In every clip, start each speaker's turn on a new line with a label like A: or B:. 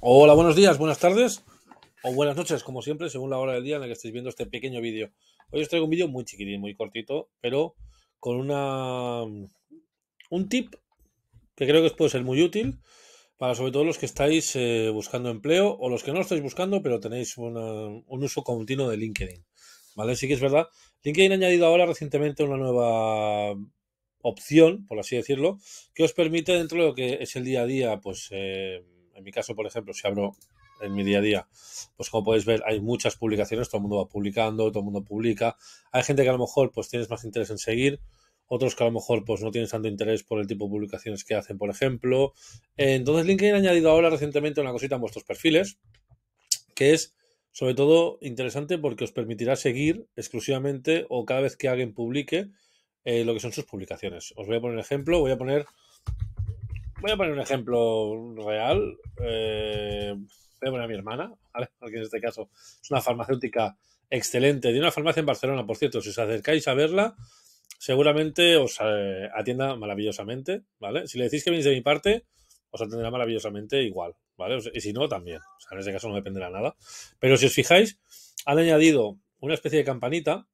A: Hola, buenos días, buenas tardes o buenas noches, como siempre, según la hora del día en la que estéis viendo este pequeño vídeo. Hoy os traigo un vídeo muy chiquitín, muy cortito, pero con una un tip que creo que os puede ser muy útil para sobre todo los que estáis eh, buscando empleo o los que no lo estáis buscando, pero tenéis un uso continuo de LinkedIn. ¿Vale? Sí que es verdad. LinkedIn ha añadido ahora recientemente una nueva opción, por así decirlo, que os permite dentro de lo que es el día a día, pues... Eh, en mi caso, por ejemplo, si abro en mi día a día, pues como podéis ver, hay muchas publicaciones, todo el mundo va publicando, todo el mundo publica. Hay gente que a lo mejor pues tienes más interés en seguir, otros que a lo mejor pues no tienes tanto interés por el tipo de publicaciones que hacen, por ejemplo. Eh, entonces LinkedIn ha añadido ahora recientemente una cosita en vuestros perfiles, que es sobre todo interesante porque os permitirá seguir exclusivamente o cada vez que alguien publique eh, lo que son sus publicaciones. Os voy a poner ejemplo, voy a poner Voy a poner un ejemplo real. Eh, a mi hermana, en este caso es una farmacéutica excelente. de una farmacia en Barcelona, por cierto. Si os acercáis a verla, seguramente os eh, atienda maravillosamente, ¿vale? Si le decís que venís de mi parte, os atenderá maravillosamente igual, ¿vale? y si no, también. en este caso no dependerá nada. Pero si os fijáis, han añadido una especie de campanita.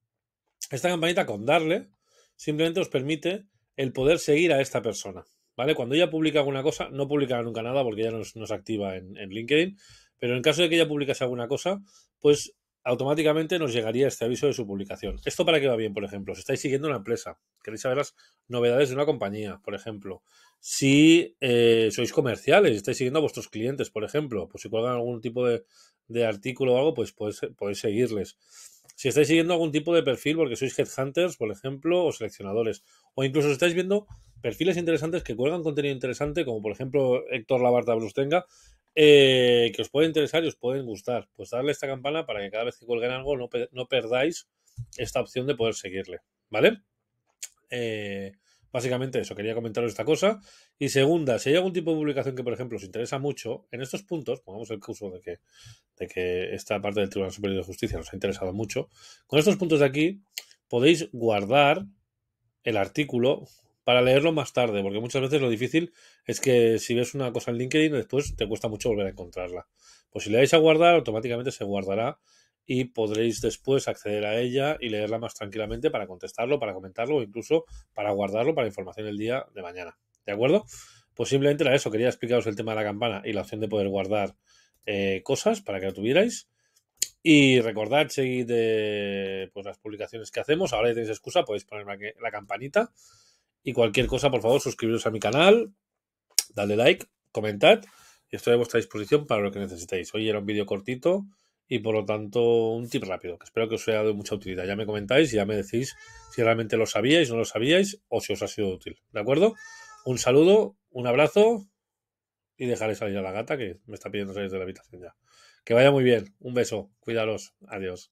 A: Esta campanita con darle simplemente os permite el poder seguir a esta persona. ¿vale? Cuando ella publica alguna cosa, no publicará nunca nada porque ya nos, activa en, LinkedIn, pero en caso de que ella publicase alguna cosa, pues automáticamente nos llegaría este aviso de su publicación. ¿Esto para qué va bien, por ejemplo? Si estáis siguiendo una empresa, queréis saber las novedades de una compañía, por ejemplo. Si eh, sois comerciales, estáis siguiendo a vuestros clientes, por ejemplo, pues si cuelgan algún tipo de, artículo o algo, pues podéis, seguirles. Si estáis siguiendo algún tipo de perfil, porque sois headhunters, por ejemplo, o seleccionadores, o incluso si estáis viendo perfiles interesantes que cuelgan contenido interesante, como por ejemplo Héctor Labarta Brustenga, eh, que os puede interesar y os pueden gustar. Pues darle esta campana para que cada vez que cuelguen algo no, perdáis esta opción de poder seguirle, ¿vale? Eh, básicamente eso, quería comentaros esta cosa. Y segunda, si hay algún tipo de publicación que, por ejemplo, os interesa mucho, en estos puntos, pongamos el curso de que, de que esta parte del Tribunal Superior de Justicia nos ha interesado mucho, con estos puntos de aquí podéis guardar el artículo para leerlo más tarde, porque muchas veces lo difícil es que si ves una cosa en LinkedIn, después te cuesta mucho volver a encontrarla. Pues si le dais a guardar, automáticamente se guardará y podréis después acceder a ella y leerla más tranquilamente para contestarlo, para comentarlo o incluso para guardarlo para información el día de mañana. ¿De acuerdo? Pues simplemente era eso. Quería explicaros el tema de la campana y la opción de poder guardar eh, cosas para que la tuvierais. Y recordad, seguid de eh, pues, las publicaciones que hacemos. Ahora ya tenéis excusa, podéis poner la campanita. Y cualquier cosa, por favor, suscribiros a mi canal, dale like, comentad. Y estoy a vuestra disposición para lo que necesitéis. Hoy era un vídeo cortito y por lo tanto un tip rápido, que espero que os haya de mucha utilidad. Ya me comentáis y ya me decís si realmente lo sabíais, no lo sabíais o si os ha sido útil. ¿De acuerdo? Un saludo, un abrazo y dejaré salir a la gata que me está pidiendo salir de la habitación ya. Que vaya muy bien. Un beso. Cuidaros. Adiós.